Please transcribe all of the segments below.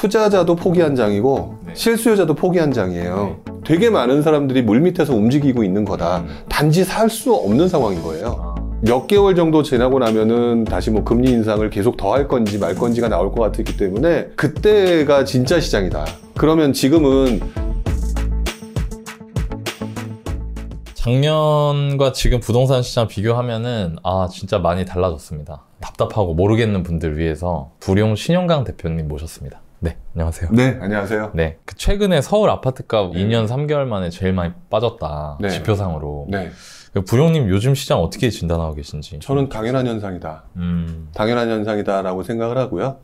투자자도 포기한 장이고 네. 실수요자도 포기한 장이에요. 네. 되게 많은 사람들이 물밑에서 움직이고 있는 거다. 음. 단지 살 수 없는 상황인 거예요. 아. 몇 개월 정도 지나고 나면은 다시 뭐 금리 인상을 계속 더 할 건지 말 건지가 나올 것 같았기 때문에 그때가 진짜 시장이다. 그러면 지금은 작년과 지금 부동산 시장 비교하면은 아 진짜 많이 달라졌습니다. 답답하고 모르겠는 분들 위해서 불용 신용강 대표님 모셨습니다. 네, 안녕하세요. 네, 안녕하세요. 네. 그 최근에 서울 아파트값 2년 3개월 만에 제일 많이 빠졌다. 네. 지표상으로. 네. 그 부룡님 요즘 시장 어떻게 진단하고 계신지? 저는 당연한 현상이다. 음. 당연한 현상이다라고 생각을 하고요.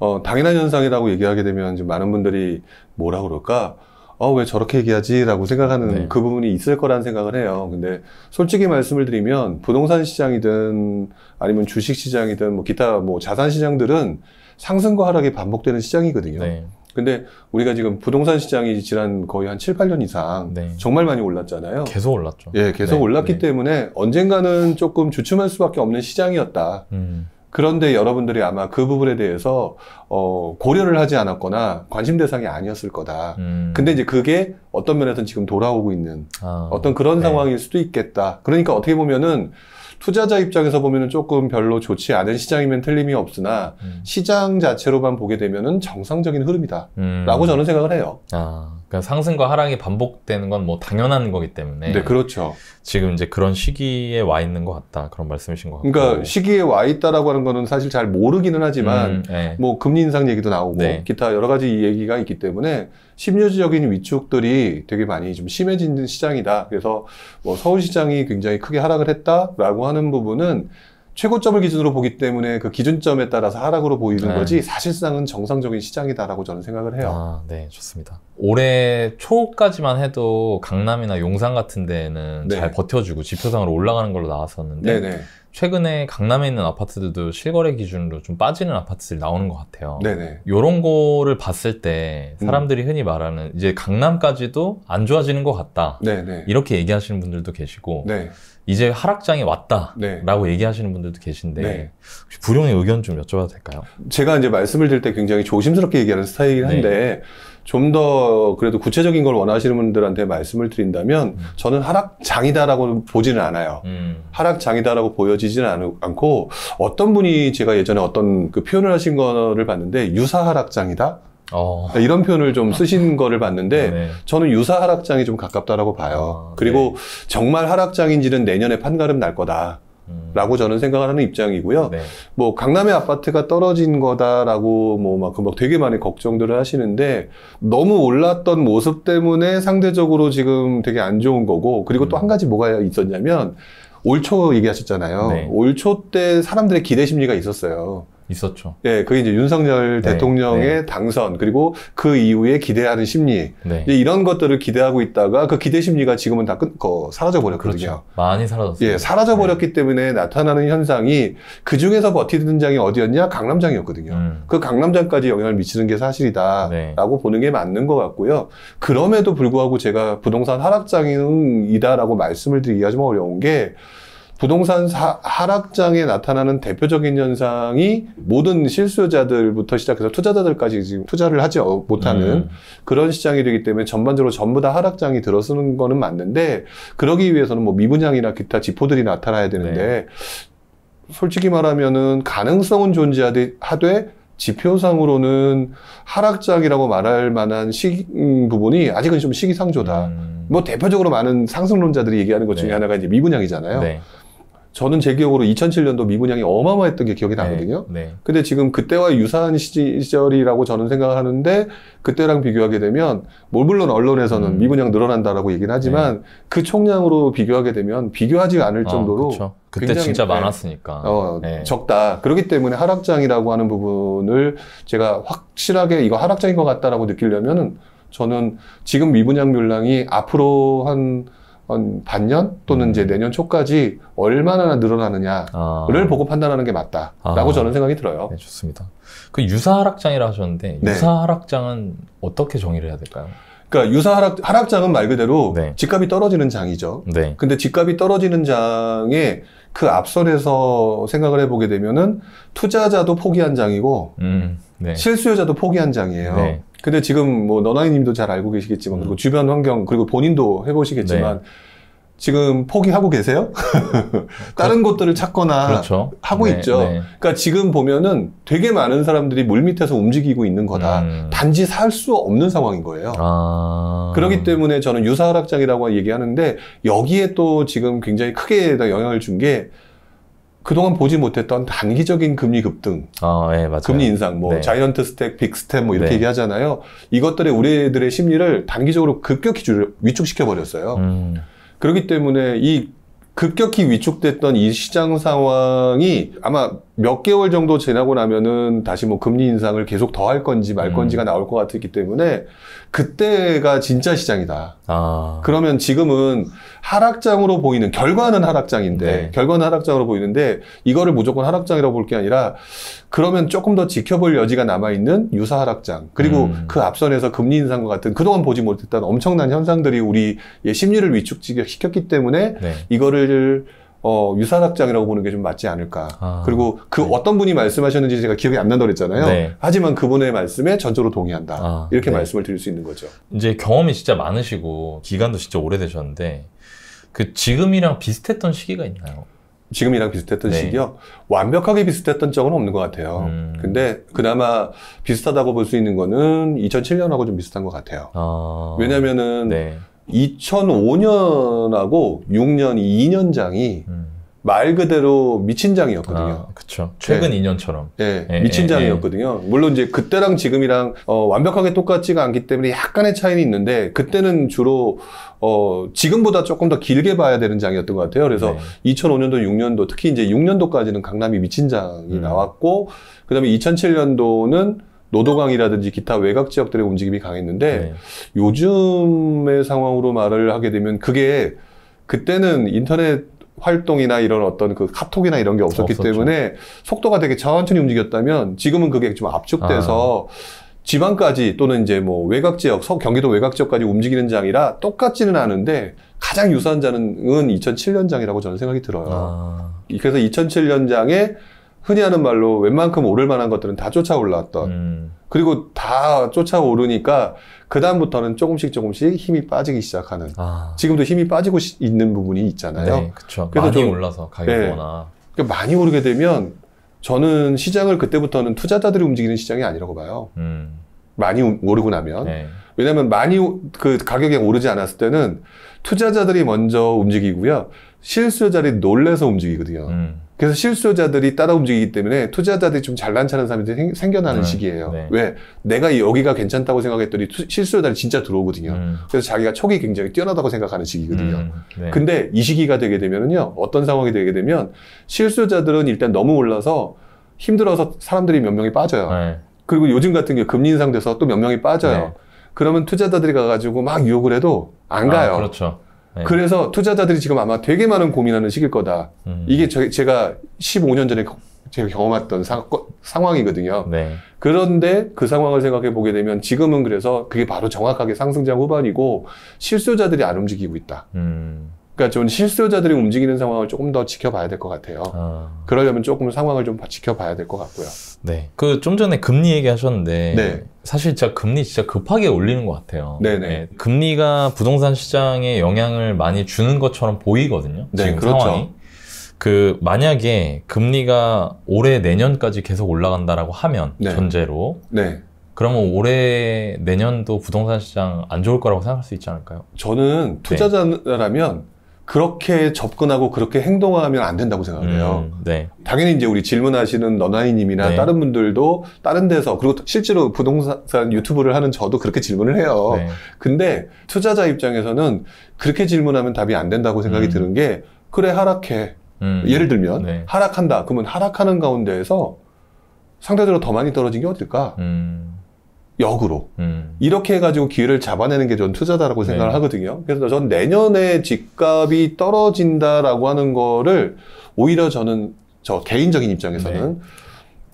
어, 당연한 현상이라고 얘기하게 되면 지금 많은 분들이 뭐라 그럴까? 어, 왜 저렇게 얘기하지라고 생각하는 네. 그 부분이 있을 거란 생각을 해요. 근데 솔직히 말씀을 드리면 부동산 시장이든 아니면 주식 시장이든 뭐 기타 뭐 자산 시장들은 상승과 하락이 반복되는 시장이거든요. 네. 근데 우리가 지금 부동산 시장이 지난 거의 한 7, 8년 이상 네. 정말 많이 올랐잖아요. 계속 올랐죠. 예, 계속 네. 올랐기 네. 때문에 언젠가는 조금 주춤할 수밖에 없는 시장이었다. 음. 그런데 여러분들이 아마 그 부분에 대해서 어, 고려를 하지 않았거나 관심 대상이 아니었을 거다. 음. 근데 이제 그게 어떤 면에서는 지금 돌아오고 있는 아, 어떤 그런 네. 상황일 수도 있겠다. 그러니까 어떻게 보면은 투자자 입장에서 보면 조금 별로 좋지 않은 시장이면 틀림이 없으나 음. 시장 자체로만 보게 되면 정상적인 흐름이다라고 음. 저는 생각을 해요. 아, 그러니까 상승과 하락이 반복되는 건 뭐 당연한 거기 때문에. 네, 그렇죠. 지금 이제 그런 시기에 와 있는 것 같다 그런 말씀이신 것 같고. 그러니까 시기에 와 있다라고 하는 거는 사실 잘 모르기는 하지만 음, 네. 뭐 금리 인상 얘기도 나오고 네. 기타 여러 가지 얘기가 있기 때문에 심리적인 위축들이 되게 많이 좀심해지 시장이다. 그래서 뭐 서울시장이 굉장히 크게 하락을 했다라고 하는 부분은 최고점을 기준으로 보기 때문에 그 기준점에 따라서 하락으로 보이는 네. 거지 사실상은 정상적인 시장이다라고 저는 생각을 해요. 아, 네, 좋습니다. 올해 초까지만 해도 강남이나 용산 같은 데에는 네. 잘 버텨주고 지표상으로 올라가는 걸로 나왔었는데 네네. 네. 최근에 강남에 있는 아파트들도 실거래 기준으로 좀 빠지는 아파트들이 나오는 것 같아요. 네네. 요런 거를 봤을 때 음. 사람들이 음. 흔히 말하는 이제 강남까지도 안 좋아지는 것 같다. 네네. 이렇게 얘기하시는 분들도 계시고 네. 이제 하락장에 네. 왔다라고 네. 얘기하시는 분들도 계신데 네. 혹시 부룡의 의견 좀 여쭤봐도 될까요? 제가 이제 말씀을 드릴 때 굉장히 조심스럽게 얘기하는 스타일이긴 네. 한데 좀더 그래도 구체적인 걸 원하시는 분들한테 말씀을 드린다면 음. 저는 하락장이다라고 보지는 않아요. 음. 하락장이다라고 보여지지는 않고 어떤 분이 제가 예전에 어떤 그 표현을 하신 거를 봤는데 유사 하락장이다. 어. 그러니까 이런 표현을 좀 쓰신 거를 봤는데 네네. 저는 유사 하락장이 좀 가깝다라고 봐요. 아, 그리고 네. 정말 하락장인지는 내년에 판가름 날 거다. 라고 저는 생각을 하는 입장이고요. 네. 뭐 강남의 아파트가 떨어진 거다라고 뭐막 그막 되게 많이 걱정들을 하시는데 너무 올랐던 모습 때문에 상대적으로 지금 되게 안 좋은 거고 그리고 음. 또한 가지 뭐가 있었냐면 올 초 얘기하셨잖아요. 네. 올초 때 사람들의 기대 심리가 있었어요. 있었죠. 예, 그게 이제 윤석열 네, 대통령의 네. 당선 그리고 그 이후에 기대하는 심리 네. 이런 것들을 기대하고 있다가 그 기대 심리가 지금은 다 끝, 거, 사라져 버렸거든요. 그렇죠. 많이 사라졌어요. 예, 사라져 버렸기 네. 때문에 나타나는 현상이 그 중에서 버티는 장이 어디였냐? 강남장이었거든요. 음. 그 강남장까지 영향을 미치는 게 사실이다라고 네. 보는 게 맞는 것 같고요. 그럼에도 불구하고 제가 부동산 하락장이다라고 말씀을 드리기가 좀 어려운 게. 부동산 사, 하락장에 나타나는 대표적인 현상이 모든 실수요자들부터 시작해서 투자자들까지 지금 투자를 하지 못하는 음. 그런 시장이 되기 때문에 전반적으로 전부 다 하락장이 들어서는 거는 맞는데 그러기 위해서는 뭐 미분양이나 기타 지포들이 나타나야 되는데 네. 솔직히 말하면은 가능성은 존재하되 하되 지표상으로는 하락장이라고 말할 만한 시, 음, 부분이 아직은 좀 시기상조다. 음. 뭐 대표적으로 많은 상승론자들이 얘기하는 것 중에 네. 하나가 이제 미분양이잖아요. 네. 저는 제 기억으로 2007년도 미분양이 어마어마했던 게 기억이 네, 나거든요. 네, 네. 근데 지금 그때와 유사한 시절이라고 저는 생각을 하는데 그때랑 비교하게 되면 뭐 물론 언론에서는 음. 미분양 늘어난다라고 얘기는 하지만 네. 그 총량으로 비교하게 되면 비교하지 않을 아, 정도로 어, 그때굉 진짜 네. 많았으니까 어, 네. 적다. 그렇기 때문에 하락장이라고 하는 부분을 제가 확실하게 이거 하락장인 것 같다라고 느끼려면은 저는 지금 미분양 물량이 앞으로 한한 반년 또는 이제 음. 내년 초까지 얼마나 늘어나느냐를 아. 보고 판단하는 게 맞다라고 아. 저는 생각이 들어요. 네, 좋습니다. 그 유사 하락장이라 하셨는데 네. 유사 하락장은 어떻게 정의를 해야 될까요? 그러니까 유사 하락, 하락장은 말 그대로 네. 집값이 떨어지는 장이죠. 네. 근데 집값이 떨어지는 장에 그 앞선에서 생각을 해보게 되면은 투자자도 포기한 장이고 음, 네. 실수요자도 포기한 장이에요. 네. 근데 지금 뭐 너나이님도 잘 알고 계시겠지만 음. 그리고 주변 환경 그리고 본인도 해보시겠지만 네. 지금 포기하고 계세요? 다른 그렇, 곳들을 찾거나 그렇죠. 하고 네, 있죠. 네. 그러니까 지금 보면은 되게 많은 사람들이 물 밑에서 움직이고 있는 거다. 음. 단지 살 수 없는 상황인 거예요. 아. 그렇기 때문에 저는 유사 하락장이라고 얘기하는데 여기에 또 지금 굉장히 크게 영향을 준 게 그동안 보지 못했던 단기적인 금리 급등, 아, 네, 금리 인상, 뭐 네. 자이언트 스텝, 빅 스텝 뭐 이렇게 네. 얘기하잖아요. 이것들의 우리들의 심리를 단기적으로 급격히 위축시켜 버렸어요. 음. 그렇기 때문에 이 급격히 위축됐던 이 시장 상황이 아마 몇 개월 정도 지나고 나면은 다시 뭐 금리 인상을 계속 더 할 건지 말 음. 건지가 음. 나올 것 같았기 때문에 그때가 진짜 시장이다. 아. 그러면 지금은 하락장으로 보이는 결과는 하락장인데 네. 결과는 하락장으로 보이는데 이거를 무조건 하락장이라고 볼 게 아니라 그러면 조금 더 지켜볼 여지가 남아 있는 유사 하락장 그리고 음. 그 앞선에서 금리 인상과 같은 그동안 보지 못했던 엄청난 현상들이 우리의 심리를 위축시켰기 때문에 네. 이거를 어, 유산학장이라고 보는 게 좀 맞지 않을까. 아, 그리고 그 네. 어떤 분이 말씀하셨는지 제가 기억이 안 난다고 그랬잖아요. 네. 하지만 그분의 말씀에 전적으로 동의한다. 아, 이렇게 네. 말씀을 드릴 수 있는 거죠. 이제 경험이 진짜 많으시고, 기간도 진짜 오래되셨는데, 그 지금이랑 비슷했던 시기가 있나요? 지금이랑 비슷했던 네. 시기요? 완벽하게 비슷했던 적은 없는 것 같아요. 음. 근데 그나마 비슷하다고 볼 수 있는 거는 2007년하고 좀 비슷한 것 같아요. 아, 왜냐면은, 네. 2005년하고 6년, 2년장이 음. 말 그대로 미친 장이었거든요. 아, 그렇 네. 최근 네. 2년처럼. 예, 네, 예, 미친 예. 장이었거든요. 물론 이제 그때랑 지금이랑 어, 완벽하게 똑같지가 않기 때문에 약간의 차이는 있는데 그때는 주로 어, 지금보다 조금 더 길게 봐야 되는 장이었던 것 같아요. 그래서 네. 2005년도, 6년도 특히 이제 6년도까지는 강남이 미친 장이 음. 나왔고 그다음에 2007년도는 노도강이라든지 기타 외곽 지역들의 움직임이 강했는데 네. 요즘의 상황으로 말을 하게 되면 그게 그때는 인터넷 활동이나 이런 어떤 그 카톡이나 이런 게 없었기 없었죠. 때문에 속도가 되게 천천히 움직였다면 지금은 그게 좀 압축돼서 아. 지방까지 또는 이제 뭐 외곽 지역, 서 경기도 외곽 지역까지 움직이는 장이라 똑같지는 않은데 가장 유사한 장은 2007년 장이라고 저는 생각이 들어요. 아. 그래서 2007년 장에 흔히 하는 말로 웬만큼 오를 만한 것들은 다 쫓아 올라왔던 음. 그리고 다 쫓아 오르니까 그 다음부터는 조금씩 조금씩 힘이 빠지기 시작하는 아. 지금도 힘이 빠지고 시, 있는 부분이 있잖아요. 네, 그렇죠. 많이 좀, 올라서 가격이거나 네. 그러니까 많이 오르게 되면 저는 시장을 그때부터는 투자자들이 움직이는 시장이 아니라고 봐요. 음. 많이 오르고 나면 네. 왜냐하면 많이 그 가격이 오르지 않았을 때는 투자자들이 먼저 움직이고요. 실수요자들이 놀래서 움직이거든요. 음. 그래서 실수요자들이 따라 움직이기 때문에 투자자들이 좀 잘난 척하는 사람들이 생, 겨나는 음. 네. 시기예요. 네. 왜 내가 여기가 괜찮다고 생각했더니 투, 실수요자들이 진짜 들어오거든요. 음. 그래서 자기가 촉이 굉장히 뛰어나다고 생각하는 시기거든요. 음. 네. 근데 이 시기가 되게 되면은요 어떤 상황이 되게 되면 실수요자들은 일단 너무 올라서 힘들어서 사람들이 몇 명이 빠져요. 네. 그리고 요즘 같은 경우 금리 인상돼서 또 몇 명이 빠져요. 네. 그러면 투자자들이 가가지고 막 유혹을 해도 안 아, 가요. 아, 그렇죠. 네. 그래서 투자자들이 지금 아마 되게 많은 고민하는 시기일 거다. 음. 이게 저, 제가 15년 전에 제가 경험했던 사, 상황이거든요. 네. 그런데 그 상황을 생각해 보게 되면 지금은 그래서 그게 바로 정확하게 상승장 후반이고 실수자들이 안 움직이고 있다. 음. 그러니까 좀 실수요자들이 움직이는 상황을 조금 더 지켜봐야 될 것 같아요. 아. 그러려면 조금 상황을 좀 지켜봐야 될 것 같고요. 네. 그 좀 전에 금리 얘기하셨는데 네. 사실 진짜 금리 진짜 급하게 올리는 것 같아요. 네네. 네. 네. 금리가 부동산 시장에 영향을 많이 주는 것처럼 보이거든요. 네, 지금 그렇죠. 상황이. 그 만약에 금리가 올해 내년까지 계속 올라간다라고 하면 네. 전제로 네. 그러면 올해 내년도 부동산 시장 안 좋을 거라고 생각할 수 있지 않을까요? 저는 네. 투자자라면 그렇게 접근하고 그렇게 행동하면 안 된다고 생각을 해요. 음, 네. 당연히 이제 우리 질문하시는 너나이님이나 네. 다른 분들도 다른 데서 그리고 실제로 부동산 유튜브를 하는 저도 그렇게 질문을 해요. 네. 근데 투자자 입장에서는 그렇게 질문하면 답이 안 된다고 생각이 음. 드는 게 그래 하락해. 음, 예를 들면 네. 하락한다. 그러면 하락하는 가운데에서 상대적으로 더 많이 떨어진 게 어딜까? 음. 역으로 음. 이렇게 해가지고 기회를 잡아내는 게 전 투자다라고 생각을 네. 하거든요. 그래서 전 내년에 집값이 떨어진다라고 하는 거를 오히려 저는 저 개인적인 입장에서는 네.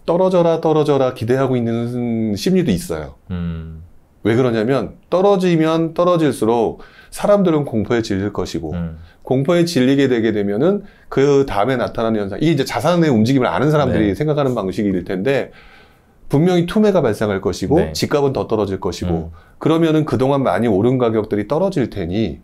떨어져라 떨어져라 기대하고 있는 심리도 있어요. 음. 왜 그러냐면 떨어지면 떨어질수록 사람들은 공포에 질릴 것이고 음. 공포에 질리게 되게 되면은 그 다음에 나타나는 현상 이게 이제 자산의 움직임을 아는 사람들이 네. 생각하는 방식일 텐데 분명히 투매가 발생할 것이고 네. 집값은 더 떨어질 것이고 음. 그러면은 그동안 많이 오른 가격들이 떨어질 테니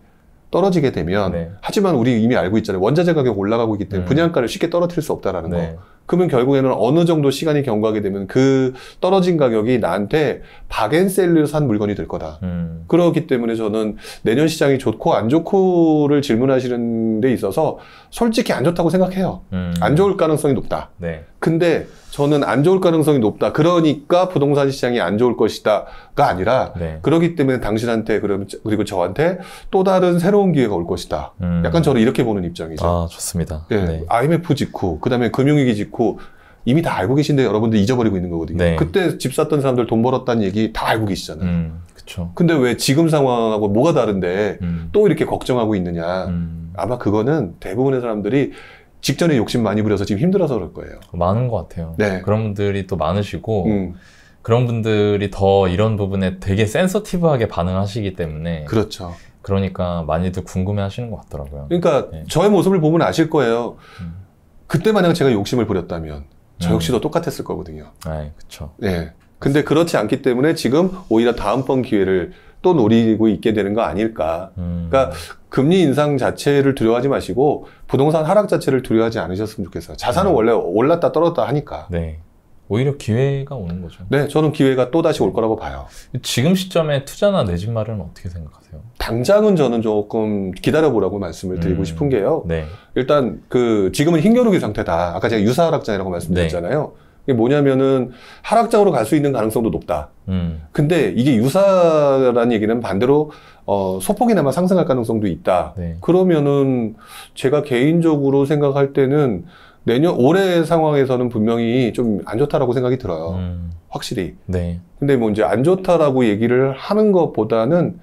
떨어지게 되면 네. 하지만 우리 이미 알고 있잖아요 원자재 가격 올라가고 있기 때문에 음. 분양가를 쉽게 떨어뜨릴 수 없다라는 네. 거 그러면 결국에는 어느 정도 시간이 경과하게 되면 그 떨어진 가격이 나한테 박앤셀로 산 물건이 될 거다 음. 그렇기 때문에 저는 내년 시장이 좋고 안 좋고를 질문하시는 데 있어서 솔직히 안 좋다고 생각해요 음. 안 좋을 가능성이 높다 네. 근데 저는 안 좋을 가능성이 높다. 그러니까 부동산 시장이 안 좋을 것이다가 아니라 네. 그러기 때문에 당신한테 그럼 그리고 저한테 또 다른 새로운 기회가 올 것이다. 음. 약간 저를 이렇게 보는 입장이죠. 아 좋습니다. 네. 네. IMF 직후, 그다음에 금융위기 직후 이미 다 알고 계신데 여러분들 잊어버리고 있는 거거든요. 네. 그때 집 샀던 사람들 돈 벌었다는 얘기 다 알고 계시잖아요. 음, 그렇죠. 근데 왜 지금 상황하고 뭐가 다른데 음. 또 이렇게 걱정하고 있느냐? 음. 아마 그거는 대부분의 사람들이 직전에 욕심 많이 부려서 지금 힘들어서 그럴 거예요. 많은 것 같아요. 네. 그런 분들이 또 많으시고 음. 그런 분들이 더 이런 부분에 되게 센서티브하게 반응하시기 때문에 그렇죠. 그러니까 많이들 궁금해하시는 것 같더라고요. 그러니까 네. 저의 모습을 보면 아실 거예요. 음. 그때 만약 제가 욕심을 부렸다면 저 음. 역시도 음. 똑같았을 거거든요. 네, 그렇죠. 네. 근데 그렇지 않기 때문에 지금 오히려 다음번 기회를 또 노리고 있게 되는 거 아닐까. 음. 그러니까 금리 인상 자체를 두려워하지 마시고 부동산 하락 자체를 두려워하지 않으셨으면 좋겠어요. 자산은 음. 원래 올랐다 떨었다 하니까. 네. 오히려 기회가 오는 거죠. 네, 저는 기회가 또 다시 올 거라고 봐요. 지금 시점에 투자나 내집 마련 어떻게 생각하세요? 당장은 저는 조금 기다려보라고 말씀을 드리고 음. 싶은 게요. 네. 일단 그 지금은 힘겨루기 상태다. 아까 제가 유사하락장이라고 말씀드렸잖아요. 네. 그게 뭐냐면은 하락장으로 갈 수 있는 가능성도 높다. 음. 근데 이게 유사라는 얘기는 반대로 어, 소폭이나마 상승할 가능성도 있다. 네. 그러면은 제가 개인적으로 생각할 때는 내년 올해 상황에서는 분명히 좀 안 좋다라고 생각이 들어요. 음. 확실히. 네. 근데 뭐 이제 안 좋다라고 얘기를 하는 것보다는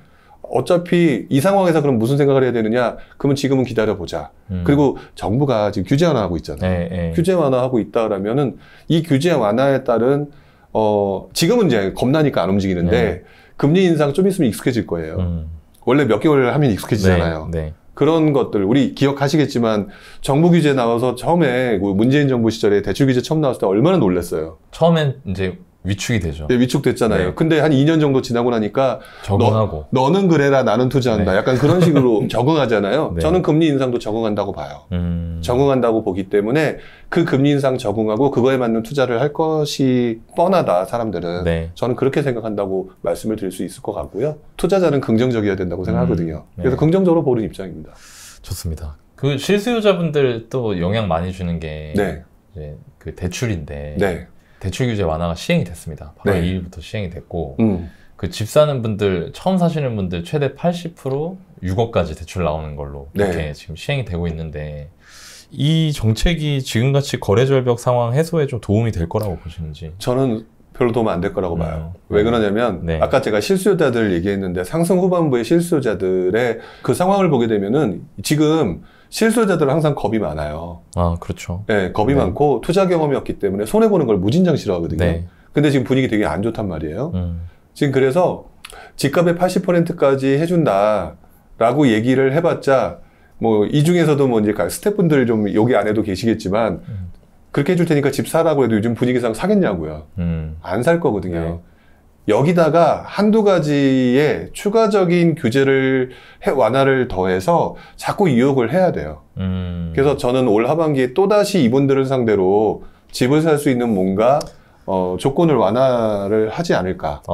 어차피 이 상황에서 그럼 무슨 생각을 해야 되느냐? 그러면 지금은 기다려보자. 음. 그리고 정부가 지금 규제 완화하고 있잖아요. 네, 네. 규제 완화하고 있다라면은 이 규제 완화에 따른 어 지금은 이제 겁나니까 안 움직이는데 네. 금리 인상 좀 있으면 익숙해질 거예요. 음. 원래 몇 개월 하면 익숙해지잖아요. 네, 네. 그런 것들 우리 기억하시겠지만 정부 규제 나와서 처음에 그 문재인 정부 시절에 대출 규제 처음 나왔을 때 얼마나 놀랐어요. 처음엔 이제 위축이 되죠. 네, 위축됐잖아요. 네. 근데 한 2년 정도 지나고 나니까 적응하고 너, 는 그래라 나는 투자한다. 네. 약간 그런 식으로 적응하잖아요. 네. 저는 금리 인상도 적응한다고 봐요. 음... 적응한다고 보기 때문에 그 금리 인상 적응하고 그거에 맞는 투자를 할 것이 뻔하다 사람들은 네. 저는 그렇게 생각한다고 말씀을 드릴 수 있을 것 같고요. 투자자는 긍정적이어야 된다고 생각하거든요. 음... 네. 그래서 긍정적으로 보는 입장입니다. 좋습니다. 그 실수요자분들 또 영향 많이 주는 게그 대출인데 대출 규제 완화가 시행이 됐습니다. 바로 네. 2일부터 시행이 됐고 음. 그집 사는 분들 처음 사시는 분들 최대 80% 6억까지 대출 나오는 걸로 이렇게 네. 지금 시행이 되고 있는데 이 정책이 지금같이 거래 절벽 상황 해소에 좀 도움이 될 거라고 보시는지? 저는 별로 도움 안 될 거라고 음. 봐요. 왜 그러냐면 네. 아까 제가 실수요자들 얘기했는데 상승 후반부의 실수요자들의 그 상황을 보게 되면은 지금 실수자들은 항상 겁이 많아요. 아, 그렇죠. 네, 겁이 네. 많고 투자 경험이 없기 때문에 손해 보는 걸 무진장 싫어하거든요. 네. 근데 지금 분위기 되게 안 좋단 말이에요. 음. 지금 그래서 집값의 80%까지 해준다라고 얘기를 해봤자 뭐 이 중에서도 뭐 이제 스태프분들 좀 여기 안에도 계시겠지만 음. 그렇게 해줄 테니까 집 사라고 해도 요즘 분위기상 사겠냐고요. 음. 안 살 거거든요. 네. 여기다가 한두 가지의 추가적인 규제를 해, 완화를 더해서 자꾸 유혹을 해야 돼요. 음. 그래서 저는 올 하반기에 또다시 이분들을 상대로 집을 살 수 있는 뭔가 어, 조건을 완화를 하지 않을까라고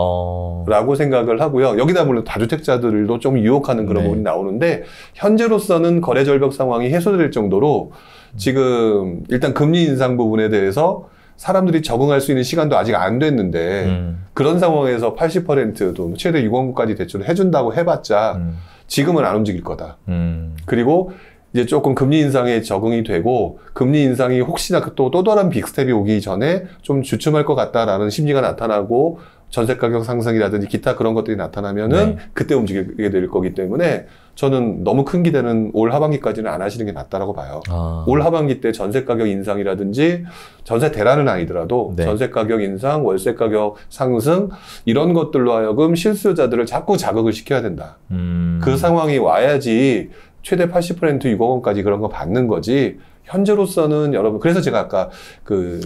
어. 생각을 하고요. 여기다 물론 다주택자들도 좀 유혹하는 그런 네. 부분이 나오는데 현재로서는 거래 절벽 상황이 해소될 정도로 지금 일단 금리 인상 부분에 대해서 사람들이 적응할 수 있는 시간도 아직 안 됐는데 음. 그런 상황에서 80%도 뭐 최대 6원까지 대출을 해준다고 해봤자 음. 지금은 안 움직일 거다. 음. 그리고 이제 조금 금리 인상에 적응이 되고 금리 인상이 혹시나 또또 또 다른 빅스텝이 오기 전에 좀 주춤할 것 같다라는 심리가 나타나고 전세 가격 상승이라든지 기타 그런 것들이 나타나면은 네. 그때 움직이게 될 거기 때문에 저는 너무 큰 기대는 올 하반기까지는 안 하시는 게 낫다라고 봐요. 아. 올 하반기 때 전세 가격 인상이라든지 전세 대란은 아니더라도 네. 전세 가격 인상, 월세 가격 상승 이런 것들로 하여금 실수요자들을 자꾸 자극을 시켜야 된다. 음. 그 상황이 와야지 최대 80% 6억 원까지 그런 거 받는 거지. 현재로서는 여러분 그래서 제가 아까 그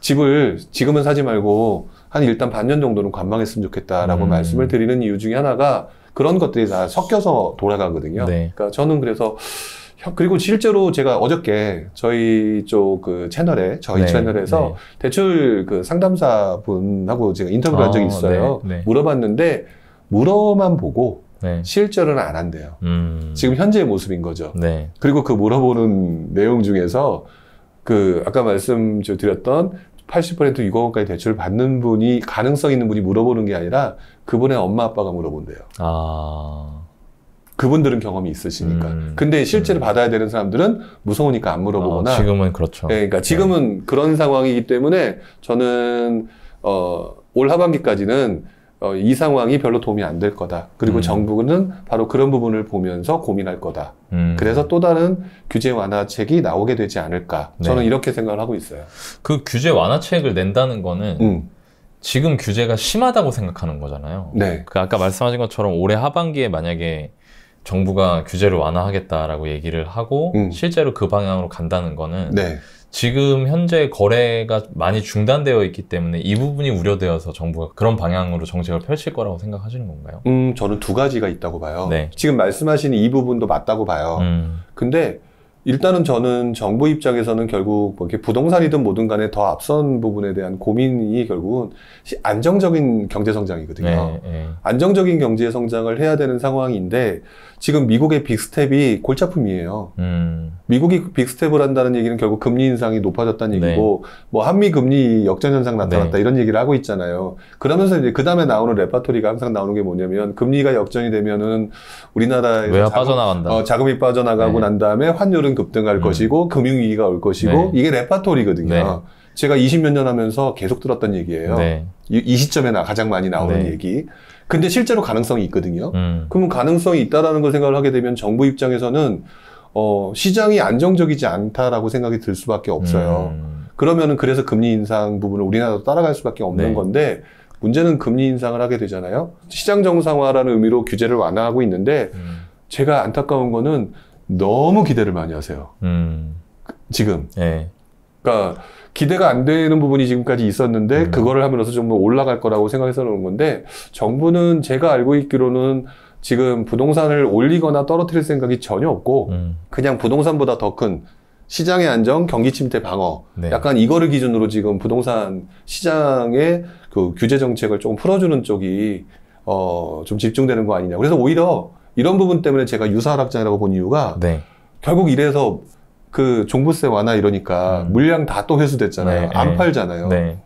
집을 지금은 사지 말고 한 일단 반년 정도는 관망했으면 좋겠다라고 음. 말씀을 드리는 이유 중에 하나가 그런 것들이 다 섞여서 돌아가거든요. 네. 그러니까 저는 그래서 그리고 실제로 제가 어저께 저희 쪽 그 채널에 저희 네, 채널에서 네. 대출 그 상담사 분하고 제가 인터뷰를 어, 한 적이 아, 있어요. 네. 네, 물어봤는데 물어만 보고 네. 실제로는 안 한대요. 음. 지금 현재의 모습인 거죠. 네. 그리고 그 물어보는 내용 중에서 그 아까 말씀 드렸던 80% 이거까지 대출 을 받는 분이 가능성 있는 분이 물어보는 게 아니라 그분의 엄마 아빠가 물어본대요. 아. 그분들은 경험이 있으시니까. 음. 근데 실제로 음. 받아야 되는 사람들은 무서우니까 안 물어보거나. 어, 지금은 그렇죠. 네, 그러니까 지금은 네. 그런 상황이기 때문에 저는 어, 올 하반기까지는 어, 이 상황이 별로 도움이 안 될 거다. 그리고 음. 정부는 바로 그런 부분을 보면서 고민할 거다. 음. 그래서 또 다른 규제 완화책이 나오게 되지 않을까. 네. 저는 이렇게 생각을 하고 있어요. 그 규제 완화책을 낸다는 거는 음. 지금 규제가 심하다고 생각하는 거잖아요. 네. 그 아까 말씀하신 것처럼 올해 하반기에 만약에 정부가 규제를 완화하겠다라고 얘기를 하고 음. 실제로 그 방향으로 간다는 거는 네. 지금 현재 거래가 많이 중단되어 있기 때문에 이 부분이 우려되어서 정부가 그런 방향으로 정책을 펼칠 거라고 생각하시는 건가요? 음, 저는 두 가지가 있다고 봐요. 네. 지금 말씀하신 이 부분도 맞다고 봐요. 음. 근데 일단은 저는 정부 입장에서는 결국 뭐 이렇게 부동산이든 뭐든 간에 더 앞선 부분에 대한 고민이 결국은 안정적인 경제 성장이거든요. 네, 네. 안정적인 경제 성장을 해야 되는 상황인데 지금 미국의 빅스텝이 골차품이에요 음. 미국이 빅스텝을 한다는 얘기는 결국 금리 인상이 높아졌다는 네. 얘기고 네. 뭐 한미 금리 역전 현상 나타났다 네. 이런 얘기를 하고 있잖아요. 그러면서 이제 그 다음에 나오는 레파토리가 항상 나오는 게 뭐냐면 금리가 역전이 되면은 우리나라에서 자금, 빠져나간다. 어, 자금이 빠져나가고 네. 난 다음에 환율은 금리는 급등할 음. 것이고 금융위기가 올 것이고 네. 이게 레파토리거든요. 네. 제가 20몇 년 하면서 계속 들었던 얘기예요. 네. 이, 이, 시점에 나 가장 많이 나오는 네. 얘기. 근데 실제로 가능성이 있거든요. 음. 그러면 가능성이 있다라는 걸 생각을 하게 되면 정부 입장에서는 어, 시장이 안정적이지 않다라고 생각이 들 수밖에 없어요. 음. 그러면은 그래서 금리 인상 부분을 우리나라도 따라갈 수밖에 없는 네. 건데 문제는 금리 인상을 하게 되잖아요. 시장 정상화라는 의미로 규제를 완화하고 있는데 음. 제가 안타까운 거는 너무 기대를 많이 하세요. 음. 지금. 예. 그러니까 기대가 안 되는 부분이 지금까지 있었는데 음. 그거를 하면서 좀 올라갈 거라고 생각해서 그런 건데 정부는 제가 알고 있기로는 지금 부동산을 올리거나 떨어뜨릴 생각이 전혀 없고 음. 그냥 부동산보다 더 큰 시장의 안정, 경기 침체 방어, 네. 약간 이거를 기준으로 지금 부동산 시장의 그 규제 정책을 조금 풀어주는 쪽이 어, 좀 집중되는 거 아니냐. 그래서 오히려 이런 부분 때문에 제가 유사 하락장이라고 본 이유가 네. 결국 이래서 그 종부세 완화 이러니까 음. 물량 다 또 회수됐잖아요. 네, 안 네. 팔잖아요. 네.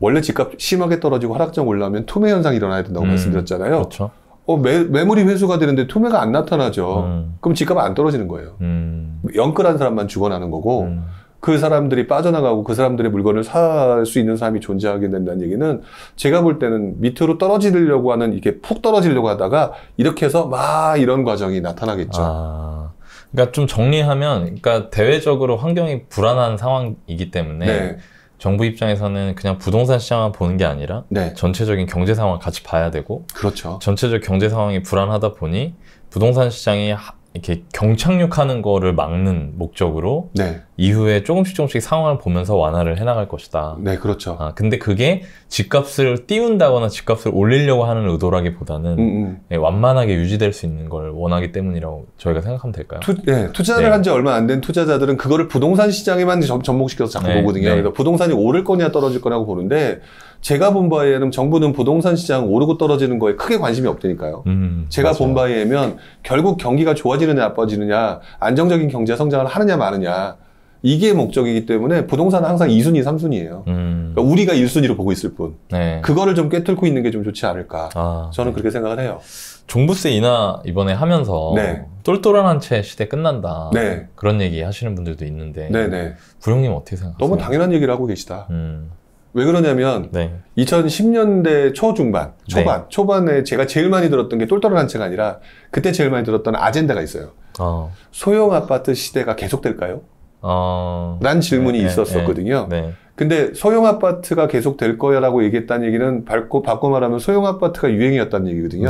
원래 집값 심하게 떨어지고 하락장 올라오면 투매 현상 이 일어나야 된다고 음. 말씀드렸잖아요. 그렇죠. 어, 매, 매물이 회수가 되는데 투매가 안 나타나죠. 음. 그럼 집값 안 떨어지는 거예요. 음. 영끌한 사람만 죽어나는 거고. 음. 그 사람들이 빠져나가고 그 사람들의 물건을 살 수 있는 사람이 존재하게 된다는 얘기는 제가 볼 때는 밑으로 떨어지려고 하는 이게 푹 떨어지려고 하다가 이렇게 해서 막 이런 과정이 나타나겠죠. 아, 그러니까 좀 정리하면 그러니까 대외적으로 환경이 불안한 상황이기 때문에 네. 정부 입장에서는 그냥 부동산 시장만 보는 게 아니라 네. 전체적인 경제 상황 같이 봐야 되고 그렇죠. 전체적 경제 상황이 불안하다 보니 부동산 시장이 하, 이렇게 경착륙하는 거를 막는 목적으로 네. 이후에 조금씩 조금씩 상황을 보면서 완화를 해나갈 것이다. 네, 그렇죠. 아, 근데 그게 집값을 띄운다거나 집값을 올리려고 하는 의도라기보다는 음, 음. 네, 완만하게 유지될 수 있는 걸 원하기 때문이라고 저희가 생각하면 될까요? 투, 네, 투자를 네. 한지 얼마 안 된 투자자들은 그거를 부동산 시장에만 접목시켜서 자꾸 네, 보거든요. 네. 그래서 그러니까 부동산이 오를 거냐 떨어질 거냐고 보는데 제가 본 바에는 정부는 부동산 시장 오르고 떨어지는 거에 크게 관심이 없으니까요 음, 제가 맞아요. 본 바에면 결국 경기가 좋아지느냐 나빠지느냐 안정적인 경제 성장을 하느냐 마느냐 이게 목적이기 때문에 부동산은 항상 2순위, 3순위예요. 음. 그러니까 우리가 1순위로 보고 있을 뿐. 네. 그거를 좀 꿰뚫고 있는 게 좀 좋지 않을까. 아, 저는 네. 그렇게 생각을 해요. 종부세 인하 이번에 하면서 네. 똘똘한 한 채 시대 끝난다. 네. 그런 얘기 하시는 분들도 있는데 네, 네. 부령님 어떻게 생각하세요? 너무 당연한 얘기를 하고 계시다. 음. 왜 그러냐면 네. 2010년대 초중반, 네. 초반, 네. 초반에 제가 제일 많이 들었던 게 똘똘한 한채가 아니라 그때 제일 많이 들었던 아젠다가 있어요. 어. 소형 아파트 시대가 계속될까요? 어... 란 질문이 네, 네, 네. 있었었거든요. 근데 소형 아파트가 계속될 거야라고 얘기했다는 얘기는 밝고 바꿔 말하면 소형 아파트가 유행이었다는 얘기거든요.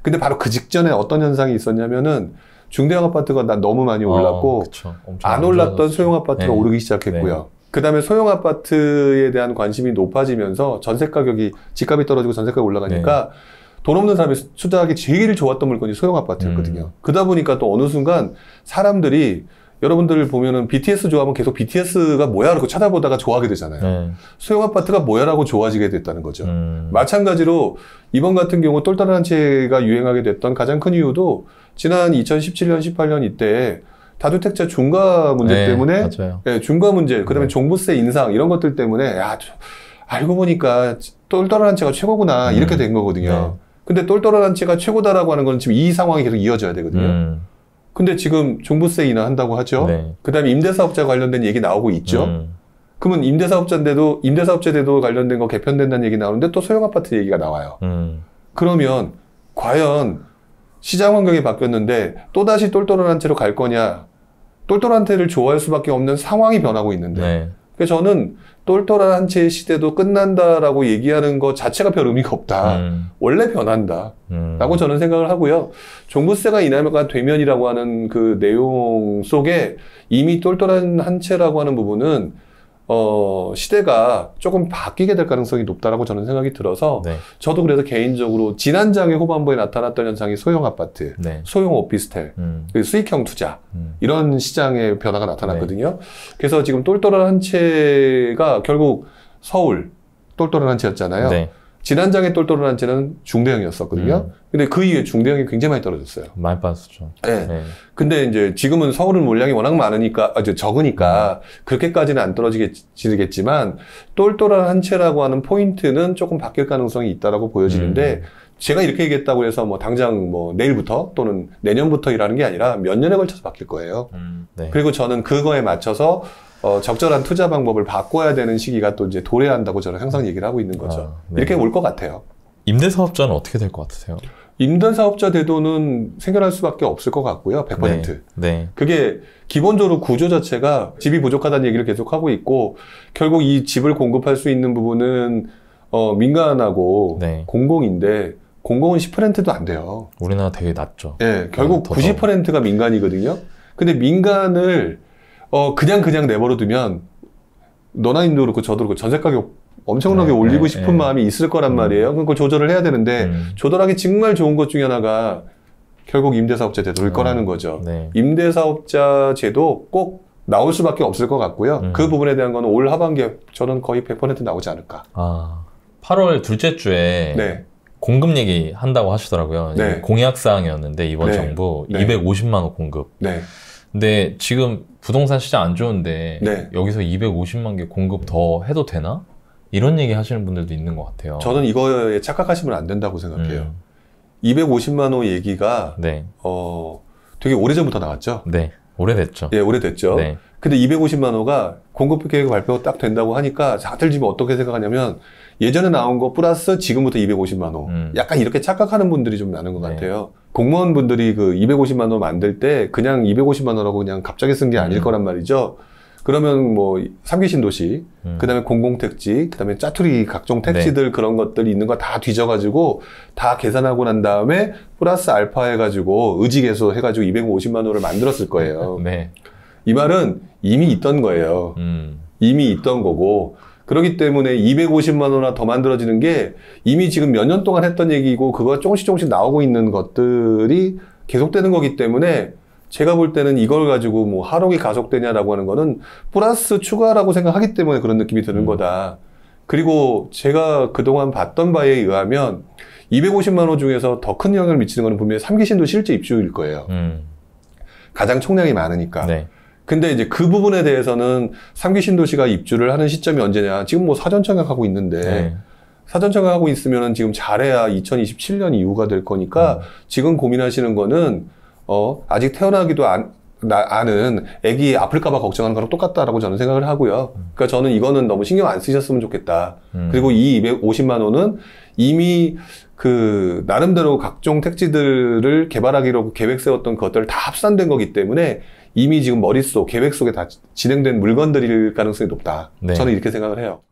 근데 바로 그 직전에 어떤 현상이 있었냐면은 중대형 아파트가 난 너무 많이 올랐고 어, 안 올랐던 소형 아파트가 오르기 시작했고요. 그 다음에 소형 아파트에 대한 관심이 높아지면서 전세 가격이 집값이 떨어지고 전세 가격 올라가니까 네. 돈 없는 사람이 투자하기 제일 좋았던 물건이 소형 아파트였거든요. 음. 그러다 보니까 또 어느 순간 사람들이 여러분들 보면은 BTS 좋아하면 계속 BTS가 뭐야? 라고 찾아보다가 좋아하게 되잖아요. 네. 소형 아파트가 뭐야? 라고 좋아지게 됐다는 거죠. 음. 마찬가지로 이번 같은 경우 똘똘한 채가 유행하게 됐던 가장 큰 이유도 지난 2017년, 18년 이때 다주택자 중과 문제 네, 때문에 맞아요. 예, 중과 문제, 그다음에 네. 종부세 인상 이런 것들 때문에 야 저, 알고 보니까 똘똘한 채가 최고구나 이렇게 음. 된 거거든요. 네. 근데 똘똘한 채가 최고다라고 하는 건 지금 이 상황이 계속 이어져야 되거든요. 음. 근데 지금 종부세 인하한다고 하죠. 네. 그다음에 임대사업자 관련된 얘기 나오고 있죠. 음. 그러면 임대사업자인데도 임대사업자제도 관련된 거 개편된다는 얘기 나오는데 또 소형 아파트 얘기가 나와요. 음. 그러면 과연 시장 환경이 바뀌었는데 또 다시 똘똘한 채로 갈 거냐? 똘똘한 테를 좋아할 수밖에 없는 상황이 변하고 있는데 네. 그래서 저는 똘똘한 한 채의 시대도 끝난다라고 얘기하는 것 자체가 별 의미가 없다. 음. 원래 변한다. 음. 라고 저는 생각을 하고요. 종부세가 이하가 되면이라고 하는 그 내용 속에 이미 똘똘한 한 채라고 하는 부분은 어, 시대가 조금 바뀌게 될 가능성이 높다라고 저는 생각이 들어서 네. 저도 그래서 개인적으로 지난 장의 후반부에 나타났던 현상이 소형 아파트, 네. 소형 오피스텔, 음. 수익형 투자 음. 이런 시장의 변화가 나타났거든요. 네. 그래서 지금 똘똘한 한 채가 결국 서울 똘똘한 한 채였잖아요. 네. 지난장에 똘똘한 지는 중대형이었었거든요. 음. 근데 그 이후에 중대형이 굉장히 많이 떨어졌어요. 많이 빠졌죠. 네. 네. 근데 이제 지금은 서울은 물량이 워낙 많으니까, 아, 적으니까, 음. 그렇게까지는 안 떨어지겠지만, 똘똘한 한 채라고 하는 포인트는 조금 바뀔 가능성이 있다고 보여지는데, 음. 제가 이렇게 얘기했다고 해서 뭐 당장 뭐 내일부터 또는 내년부터 일하는 게 아니라 몇 년에 걸쳐서 바뀔 거예요. 음. 네. 그리고 저는 그거에 맞춰서 어, 적절한 투자 방법을 바꿔야 되는 시기가 또 이제 도래한다고 저는 항상 얘기를 하고 있는 거죠. 아, 네. 이렇게 올 것 같아요. 임대사업자는 어떻게 될 것 같으세요? 임대사업자 대도는 생겨날 수밖에 없을 것 같고요. 100%. 네, 네. 그게 기본적으로 구조 자체가 집이 부족하다는 얘기를 계속 하고 있고 결국 이 집을 공급할 수 있는 부분은 어, 민간하고 네. 공공인데 공공은 10%도 안 돼요. 우리나라 되게 낮죠. 예, 네, 결국 90%가 민간이거든요. 근데 민간을 어, 그냥 그냥 내버려 두면 너나 인도 그렇고 저도 그렇고 전세 가격 엄청나게 네, 네 올리고 네, 싶은 네. 마음이 있을 거란 음. 말이에요. 그걸 조절을 해야 되는데 음. 조절하기 정말 좋은 것 중에 하나가 결국 임대사업자 제도일 어, 아, 거라는 거죠. 네. 임대사업자 제도 꼭 나올 수밖에 없을 것 같고요. 음. 그 부분에 대한 거는 올 하반기에 저는 거의 100% 나오지 않을까. 아, 8월 둘째 주에 네. 공급 얘기 한다고 하시더라고요. 네. 공약사항이었는데 이번 네. 정부 250만 원 공급. 네. 근데 지금 부동산 시장 안 좋은데 네. 여기서 250만 개 공급 더 해도 되나? 이런 얘기 하시는 분들도 있는 것 같아요. 저는 이거에 착각하시면 안 된다고 생각해요. 음. 250만 호 얘기가 네. 어, 되게 오래전부터 나왔죠. 네. 오래됐죠. 예, 오래됐죠. 네. 근데 250만 호가 공급 계획 발표가 딱 된다고 하니까 다들 지금 어떻게 생각하냐면 예전에 나온 거 플러스 지금부터 250만 호. 음. 약간 이렇게 착각하는 분들이 좀 많은 것 네. 같아요. 공무원분들이 그 250만 원 만들 때 그냥 250만 원하고 그냥 갑자기 쓴 게 아닐 음. 거란 말이죠. 그러면 뭐 삼기 신도시, 음. 그다음에 공공택지, 그다음에 짜투리 각종 택지들 네. 그런 것들이 있는 거 다 뒤져가지고 다 계산하고 난 다음에 플러스 알파 해가지고 의지계수 해가지고 250만 원을 만들었을 거예요. 네. 이 말은 이미 있던 거예요. 음. 이미 있던 거고 그렇기 때문에 250만 원이나 더 만들어지는 게 이미 지금 몇 년 동안 했던 얘기고 그거 조금씩 조금씩 나오고 있는 것들이 계속되는 거기 때문에 제가 볼 때는 이걸 가지고 뭐 하록이 가속되냐라고 하는 거는 플러스 추가라고 생각하기 때문에 그런 느낌이 드는 음. 거다. 그리고 제가 그동안 봤던 바에 의하면 250만 원 중에서 더 큰 영향을 미치는 거는 분명히 삼기신도 실제 입주일 거예요. 음. 가장 총량이 많으니까. 네. 근데 이제 그 부분에 대해서는 삼기 신도시가 입주를 하는 시점이 언제냐. 지금 뭐 사전 청약하고 있는데 네. 사전 청약하고 있으면은 지금 잘해야 2027년 이후가 될 거니까 음. 지금 고민하시는 거는 어 아직 태어나기도 안 나, 아는 애기 아플까봐 걱정하는 거랑 똑같다라고 저는 생각을 하고요. 음. 그러니까 저는 이거는 너무 신경 안 쓰셨으면 좋겠다. 음. 그리고 이 250만 원은 이미 그 나름대로 각종 택지들을 개발하기로 계획 세웠던 것들 다 합산된 거기 때문에 이미 지금 머릿속, 계획 속에 다 진행된 물건들일 가능성이 높다. 네. 저는 이렇게 생각을 해요.